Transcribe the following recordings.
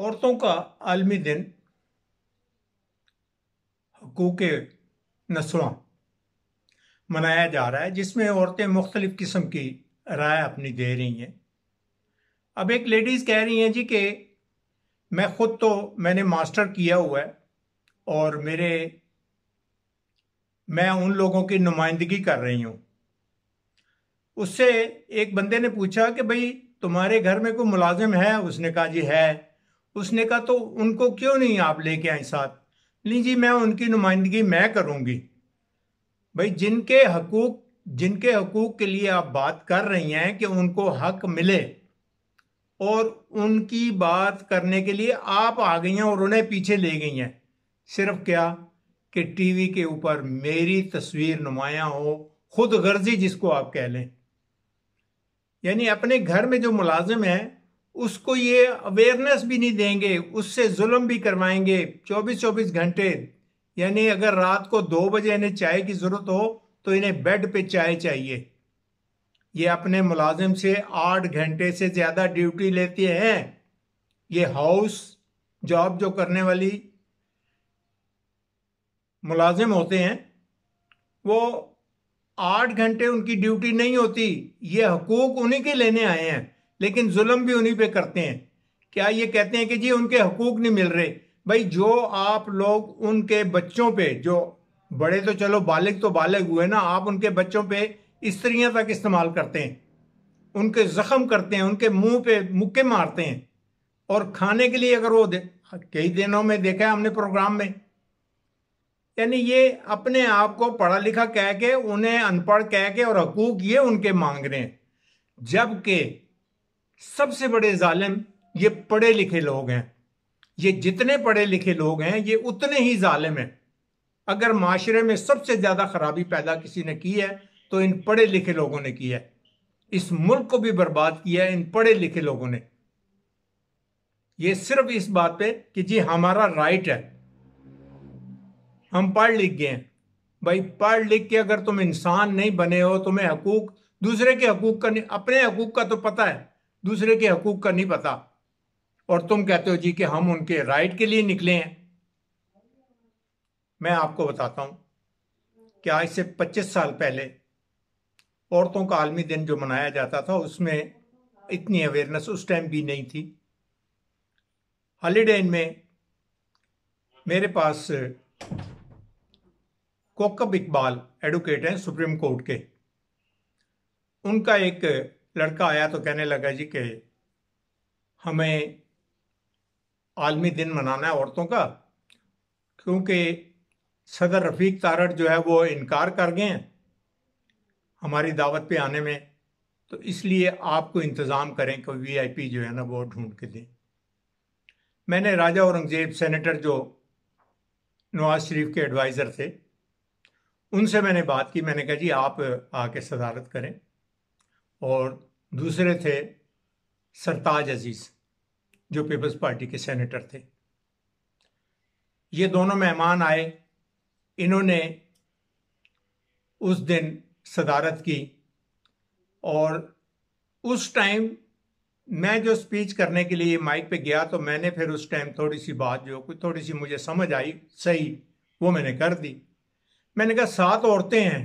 औरतों का आलमी दिन हकूक नस्वां मनाया जा रहा है जिसमें औरतें मुख्तलिफ़ किस्म की राय अपनी दे रही हैं अब एक लेडीज़ कह रही हैं जी कि मैं ख़ुद तो मैंने मास्टर किया हुआ है और मेरे मैं उन लोगों की नुमाइंदगी कर रही हूँ उससे एक बंदे ने पूछा कि भाई तुम्हारे घर में कोई मुलाजिम है उसने कहा जी है उसने कहा तो उनको क्यों नहीं आप लेके आए साथ नहीं जी मैं उनकी नुमाइंदगी मैं करूंगी भाई जिनके हकूक जिनके हकूक के लिए आप बात कर रही हैं कि उनको हक मिले और उनकी बात करने के लिए आप आ गई हैं और उन्हें पीछे ले गई हैं सिर्फ क्या कि टीवी के ऊपर मेरी तस्वीर नुमाया हो खुद गर्जी जिसको आप कह लें यानी अपने घर में जो मुलाजिम है उसको ये अवेयरनेस भी नहीं देंगे उससे जुल्म भी करवाएंगे 24-24 घंटे यानी अगर रात को दो बजे इन्हें चाय की ज़रूरत हो तो इन्हें बेड पे चाय चाहिए ये अपने मुलाजिम से आठ घंटे से ज़्यादा ड्यूटी लेते हैं ये हाउस जॉब जो करने वाली मुलाजिम होते हैं वो आठ घंटे उनकी ड्यूटी नहीं होती ये हकूक उन्हीं के लेने आए हैं लेकिन जुल्म भी उन्हीं पे करते हैं क्या ये कहते हैं कि जी उनके हकूक नहीं मिल रहे भाई जो आप लोग उनके बच्चों पे जो बड़े तो चलो बालिग तो बालिग हुए ना आप उनके बच्चों पे स्त्रियां तक इस्तेमाल करते हैं उनके जख्म करते हैं उनके मुंह पे मुक्के मारते हैं और खाने के लिए अगर वो दे कई दिनों में देखा है हमने प्रोग्राम में यानी ये अपने आप को पढ़ा लिखा कह के उन्हें अनपढ़ कह के और हकूक ये उनके मांग रहे हैं जबकि सबसे बड़े जालिम ये पढ़े लिखे लोग हैं ये जितने पढ़े लिखे लोग हैं ये उतने ही जालिम हैं अगर माशरे में सबसे ज़्यादा खराबी पैदा किसी ने की है तो इन पढ़े लिखे लोगों ने की है इस मुल्क को भी बर्बाद किया है इन पढ़े लिखे लोगों ने ये सिर्फ इस बात पे कि जी हमारा राइट है हम पढ़ लिख गए हैं भाई पढ़ लिख के अगर तुम इंसान नहीं बने हो तुम्हें हकूक दूसरे के हकूक का नहीं अपने हकूक का तो पता है दूसरे के हकूक का नहीं पता और तुम कहते हो जी कि हम उनके राइट के लिए निकले हैं मैं आपको बताता हूं कि आज से 25 साल पहले औरतों का आलमी दिन जो मनाया जाता था उसमें इतनी अवेयरनेस उस टाइम भी नहीं थी हॉलीडे में मेरे पास कोकब इकबाल एडवोकेट हैं सुप्रीम कोर्ट के उनका एक लड़का आया तो कहने लगा जी के हमें आलमी दिन मनाना है औरतों का क्योंकि सदर रफ़ीक तारड़ जो है वो इनकार कर गए हैं हमारी दावत पे आने में तो इसलिए आपको इंतज़ाम करें कि वीआईपी जो है ना वो ढूंढ के दें मैंने राजा औरंगज़ेब सेनेटर जो नवाज शरीफ के एडवाइज़र थे उनसे मैंने बात की मैंने कहा जी आप आके सदारत करें और दूसरे थे सरताज अजीज़ जो पीपल्स पार्टी के सेनेटर थे ये दोनों मेहमान आए इन्होंने उस दिन सदारत की और उस टाइम मैं जो स्पीच करने के लिए माइक पे गया तो मैंने फिर उस टाइम थोड़ी सी बात जो कुछ थोड़ी सी मुझे समझ आई सही वो मैंने कर दी मैंने कहा सात औरतें हैं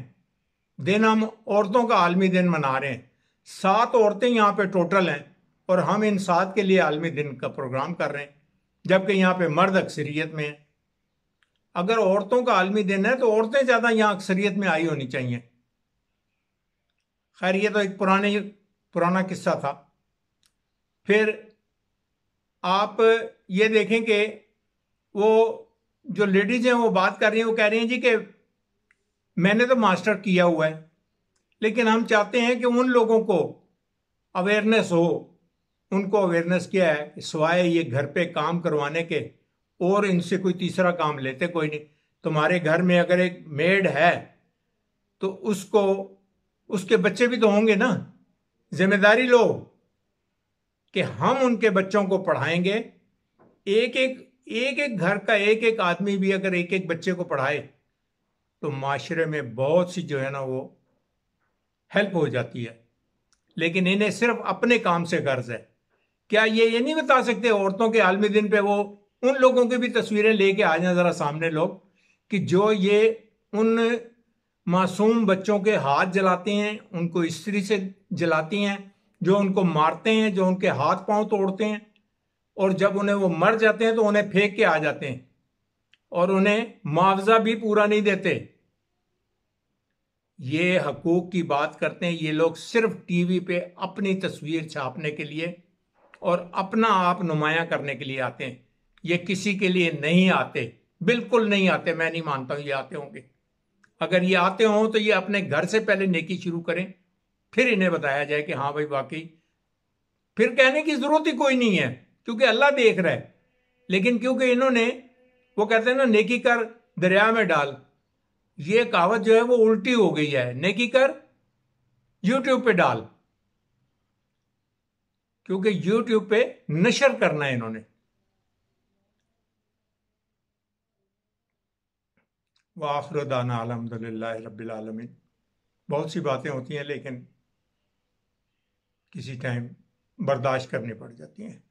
दिन हम औरतों का आलमी दिन मना रहे हैं सात औरतें यहाँ पे टोटल हैं और हम इन सात के लिए आलमी दिन का प्रोग्राम कर रहे हैं जबकि यहाँ पे मर्द अक्सरियत में हैं अगर औरतों का आलमी दिन है तो औरतें ज़्यादा यहाँ अक्सरियत में आई होनी चाहिए खैर ये तो एक पुराने पुराना किस्सा था फिर आप ये देखें कि वो जो लेडीज़ हैं वो बात कर रही हैं वो कह रही हैं जी कि मैंने तो मास्टर किया हुआ है लेकिन हम चाहते हैं कि उन लोगों को अवेयरनेस हो उनको अवेयरनेस किया है सिवाय ये घर पे काम करवाने के और इनसे कोई तीसरा काम लेते कोई नहीं तुम्हारे घर में अगर एक मेड है तो उसको उसके बच्चे भी तो होंगे ना जिम्मेदारी लो कि हम उनके बच्चों को पढ़ाएंगे एक एक एक एक घर का एक एक आदमी भी अगर एक एक बच्चे को पढ़ाए तो माशरे में बहुत सी जो है ना वो हेल्प हो जाती है लेकिन इन्हें सिर्फ अपने काम से गर्ज है क्या ये ये नहीं बता सकते औरतों के आलमी दिन पे वो उन लोगों की भी तस्वीरें लेके आ जाए ज़रा सामने लोग कि जो ये उन मासूम बच्चों के हाथ जलाते हैं उनको स्त्री से जलाती हैं जो उनको मारते हैं जो उनके हाथ पांव तोड़ते हैं और जब उन्हें वो मर जाते हैं तो उन्हें फेंक के आ जाते हैं और उन्हें मुआवजा भी पूरा नहीं देते ये हकूक की बात करते हैं ये लोग सिर्फ टीवी पे अपनी तस्वीर छापने के लिए और अपना आप नुमाया करने के लिए आते हैं ये किसी के लिए नहीं आते बिल्कुल नहीं आते मैं नहीं मानता हूं ये आते होंगे अगर ये आते हों तो ये अपने घर से पहले नेकी शुरू करें फिर इन्हें बताया जाए कि हाँ भाई वाकई फिर कहने की जरूरत ही कोई नहीं है क्योंकि अल्लाह देख रहा है लेकिन क्योंकि इन्होंने वो कहते हैं ना नेकी कर दरिया में डाल ये कहावत जो है वो उल्टी हो गई है नेकी कर यूट्यूब पे डाल क्योंकि यूट्यूब पे नशर करना है इन्होंने वाखरदाना अलहमदिल्ला रबीआलमीन बहुत सी बातें होती हैं लेकिन किसी टाइम बर्दाश्त करनी पड़ जाती हैं